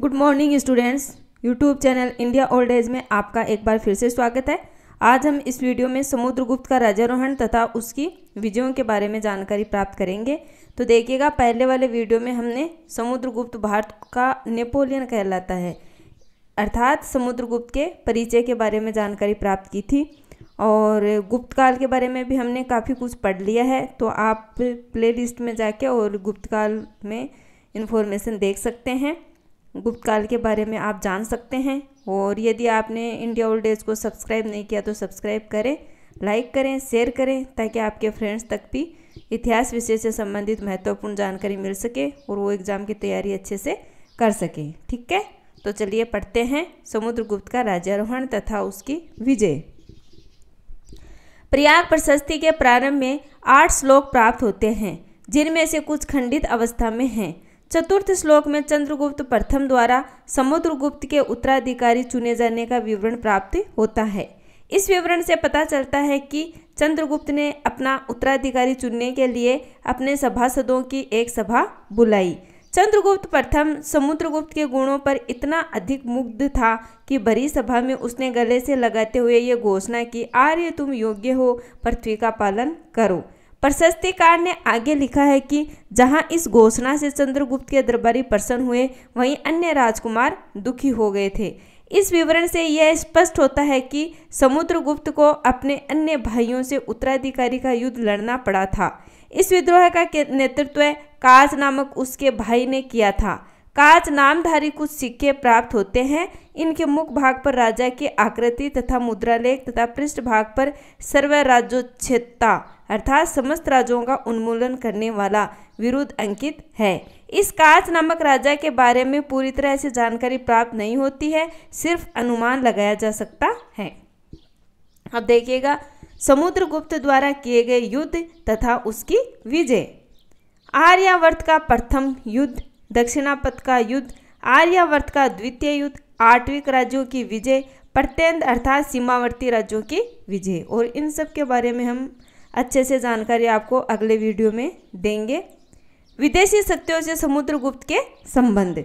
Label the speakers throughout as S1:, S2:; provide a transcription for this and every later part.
S1: good morning students YouTube channel India old age में आपका एक बार फिर से स्वागत है आज हम इस वीडियो में समुद्रगुप्त का राजारोहण तथा उसकी विजयों के बारे में जानकारी प्राप्त करेंगे तो देखिएगा पहले वाले वीडियो में हमने समुद्रगुप्त भारत का नेपोलियन कहलाता है अर्थात समुद्रगुप्त के परिचय के बारे में जानकारी प्राप्त की थी और गुप्त काल के बारे में भी हमने काफ़ी कुछ पढ़ लिया है तो आप प्लेलिस्ट में जाके और गुप्त काल में इन्फॉर्मेशन देख सकते हैं गुप्त काल के बारे में आप जान सकते हैं और यदि आपने इंडिया ओल्ड एज को सब्सक्राइब नहीं किया तो सब्सक्राइब करें लाइक करें शेयर करें ताकि आपके फ्रेंड्स तक भी इतिहास विषय से संबंधित महत्वपूर्ण जानकारी मिल सके और वो एग्ज़ाम की तैयारी अच्छे से कर सकें ठीक है तो चलिए पढ़ते हैं समुद्रगुप्त का राज्यारोहण तथा उसकी विजय प्रयाग प्रशस्ति के प्रारंभ में आठ श्लोक प्राप्त होते हैं जिनमें से कुछ खंडित अवस्था में हैं चतुर्थ श्लोक में चंद्रगुप्त प्रथम द्वारा समुद्रगुप्त के उत्तराधिकारी चुने जाने का विवरण प्राप्त होता है इस विवरण से पता चलता है कि चंद्रगुप्त ने अपना उत्तराधिकारी चुनने के लिए अपने सभासदों की एक सभा बुलाई चंद्रगुप्त प्रथम समुद्रगुप्त के गुणों पर इतना अधिक मुग्ध था कि बड़ी सभा में उसने गले से लगाते हुए ये घोषणा की आर्य तुम योग्य हो पृथ्वी का पालन करो प्रशस्तिकार ने आगे लिखा है कि जहां इस घोषणा से चंद्रगुप्त के दरबारी प्रसन्न हुए वहीं अन्य राजकुमार दुखी हो गए थे इस विवरण से यह स्पष्ट होता है कि समुद्रगुप्त को अपने अन्य भाइयों से उत्तराधिकारी का युद्ध लड़ना पड़ा था इस विद्रोह का नेतृत्व काज नामक उसके भाई ने किया था काज नामधारी कुछ सिक्के प्राप्त होते हैं इनके मुख्य भाग पर राजा की आकृति तथा मुद्रालेख तथा पृष्ठ भाग पर राज्योच्छेदता अर्थात समस्त राज्यों का उन्मूलन करने वाला विरुद्ध अंकित है इस काच नामक राजा के बारे में पूरी तरह से जानकारी प्राप्त नहीं होती है सिर्फ अनुमान लगाया जा सकता है अब देखिएगा समुद्रगुप्त द्वारा किए गए युद्ध तथा उसकी विजय आर्यावर्त का प्रथम युद्ध दक्षिणापथ का युद्ध आर्यावर्त का द्वितीय युद्ध आठविक राज्यों की विजय प्रत्यंत अर्थात सीमावर्ती राज्यों की विजय और इन सब के बारे में हम अच्छे से जानकारी आपको अगले वीडियो में देंगे विदेशी शक्तियों से समुद्रगुप्त के संबंध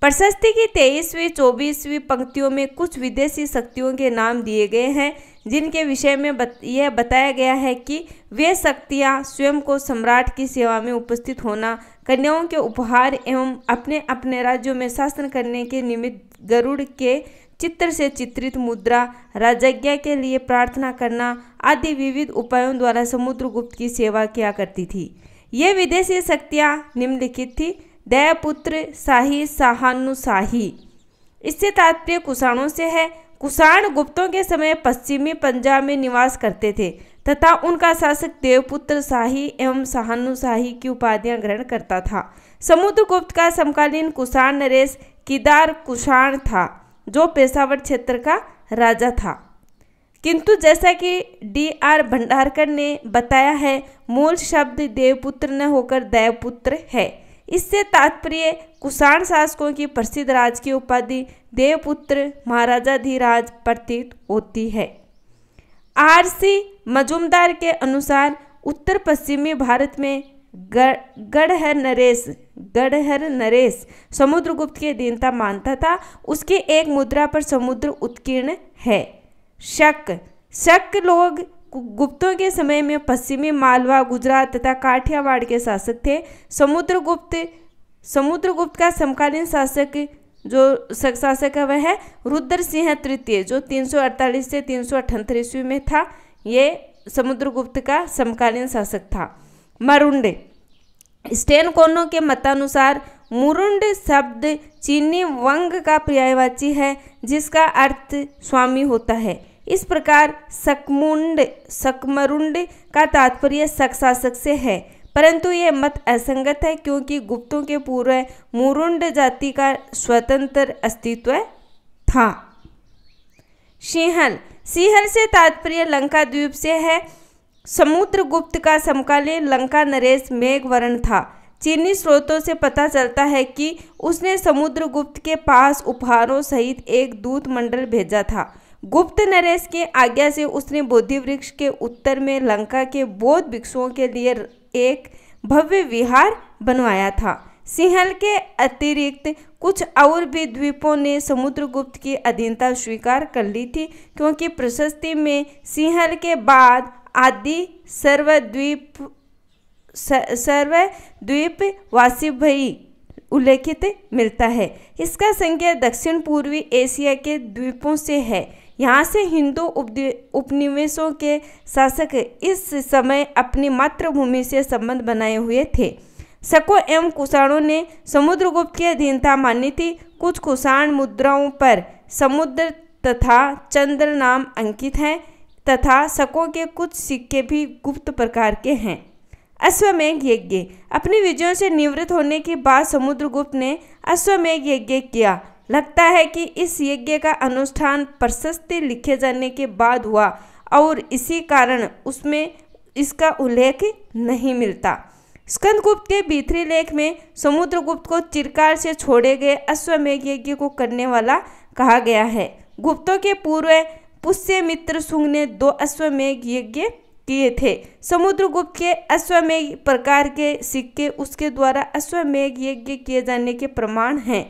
S1: प्रशस्ति की तेईसवीं चौबीसवीं पंक्तियों में कुछ विदेशी शक्तियों के नाम दिए गए हैं जिनके विषय में बत, यह बताया गया है कि वे शक्तियाँ स्वयं को सम्राट की सेवा में उपस्थित होना कन्याओं के उपहार एवं अपने अपने राज्यों में शासन करने के निमित्त गरुड़ के चित्र से चित्रित मुद्रा राजज्ञा के लिए प्रार्थना करना आदि विविध उपायों द्वारा समुद्रगुप्त की सेवा किया करती थी ये विदेशी शक्तियाँ निम्नलिखित थी दयापुत्र शाही शाहानुशाही इससे तात्पर्य कुषाणों से है कुषाण गुप्तों के समय पश्चिमी पंजाब में निवास करते थे तथा उनका शासक देवपुत्र शाही एवं शाहानुशाही की उपाधियां ग्रहण करता था समुद्रगुप्त का समकालीन कुषाण नरेश किदार कुषाण था जो पेशावर क्षेत्र का राजा था किंतु जैसा कि डी आर भंडारकर ने बताया है मूल शब्द देवपुत्र न होकर दैवपुत्र है इससे तात्पर्य कुषाण शासकों की प्रसिद्ध राज की उपाधि देवपुत्र महाराजाधिराज प्रतीत होती है आरसी मजुमदार के अनुसार उत्तर पश्चिमी भारत में गढ़हर नरेश गढ़हर नरेश समुद्रगुप्त की अधीनता मानता था उसके एक मुद्रा पर समुद्र उत्कीर्ण है शक शक लोग गुप्तों के समय में पश्चिमी मालवा गुजरात तथा काठियावाड़ के शासक थे समुद्रगुप्त समुद्रगुप्त का समकालीन शासक जो शासक है वह है रुद्र सिंह तृतीय जो 348 से तीन सौ ईस्वी में था ये समुद्रगुप्त का समकालीन शासक था मरुंड स्टेन कोनो के मतानुसार मुरुंड शब्द चीनी वंग का पर्यायवाची है जिसका अर्थ स्वामी होता है इस प्रकार सकमुंड सकमरुंड का तात्पर्य सकशासक से है परंतु यह मत असंगत है क्योंकि गुप्तों के पूर्व मुरुंड जाति का स्वतंत्र अस्तित्व था सिंहल सिंहल से तात्पर्य लंका द्वीप से है समुद्रगुप्त का समकालीन लंका नरेश मेघवर्ण था चीनी स्रोतों से पता चलता है कि उसने समुद्रगुप्त के पास उपहारों सहित एक दूत मंडल भेजा था गुप्त नरेश के आज्ञा से उसने बोधि वृक्ष के उत्तर में लंका के बौद्ध भिक्षुओं के लिए एक भव्य विहार बनवाया था सिंहल के अतिरिक्त कुछ और भी द्वीपों ने समुद्रगुप्त की अधीनता स्वीकार कर ली थी क्योंकि प्रशस्ति में सिंहल के बाद आदि सर्वद्वीप सर्व द्वीप वासी भई उल्लेखित मिलता है इसका संज्ञा दक्षिण पूर्वी एशिया के द्वीपों से है यहाँ से हिंदू उपनिवेशों के शासक इस समय अपनी मातृभूमि से संबंध बनाए हुए थे शको एवं कुषाणों ने समुद्रगुप्त की अधीनता मानी थी कुछ कुषाण मुद्राओं पर समुद्र तथा चंद्र नाम अंकित हैं तथा शकों के कुछ सिक्के भी गुप्त प्रकार के हैं अश्वमेघ यज्ञ अपने विजयों से निवृत्त होने के बाद समुद्रगुप्त ने अश्वमेघ यज्ञ किया लगता है कि इस यज्ञ का अनुष्ठान प्रशस्ति लिखे जाने के बाद हुआ और इसी कारण उसमें इसका उल्लेख नहीं मिलता स्कंदगुप्त के भीतरी लेख में समुद्रगुप्त को चिरकार से छोड़े गए अश्वमेघ यज्ञ को करने वाला कहा गया है गुप्तों के पूर्व पुष्यमित्र सुंग ने दो अश्वमेघ यज्ञ किए थे समुद्रगुप्त के अश्वमेघ प्रकार के सिक्के उसके द्वारा अश्वमेघ यज्ञ किए जाने के प्रमाण हैं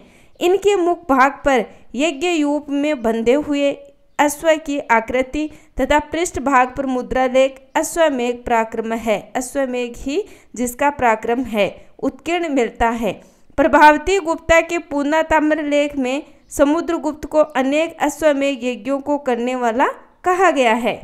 S1: इनके मुख भाग पर यज्ञ यूप में बंधे हुए अश्व की आकृति तथा पृष्ठ भाग पर मुद्रा लेख अश्वमेघ पराक्रम है अश्वमेघ ही जिसका पराक्रम है उत्कीर्ण मिलता है प्रभावती गुप्ता के पूर्णताम्र लेख में समुद्रगुप्त को अनेक अश्वमेघ यज्ञों को करने वाला कहा गया है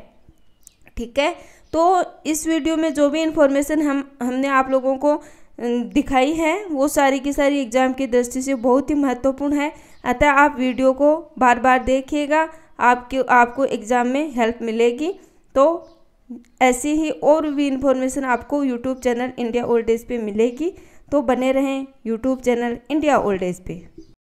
S1: ठीक है तो इस वीडियो में जो भी इन्फॉर्मेशन हम हमने आप लोगों को दिखाई है वो सारी की सारी एग्जाम की दृष्टि से बहुत ही महत्वपूर्ण है अतः आप वीडियो को बार बार देखिएगा आपके आपको एग्ज़ाम में हेल्प मिलेगी तो ऐसी ही और भी इन्फॉर्मेशन आपको YouTube channel India old age पर मिलेगी तो बने रहें YouTube channel India old age पे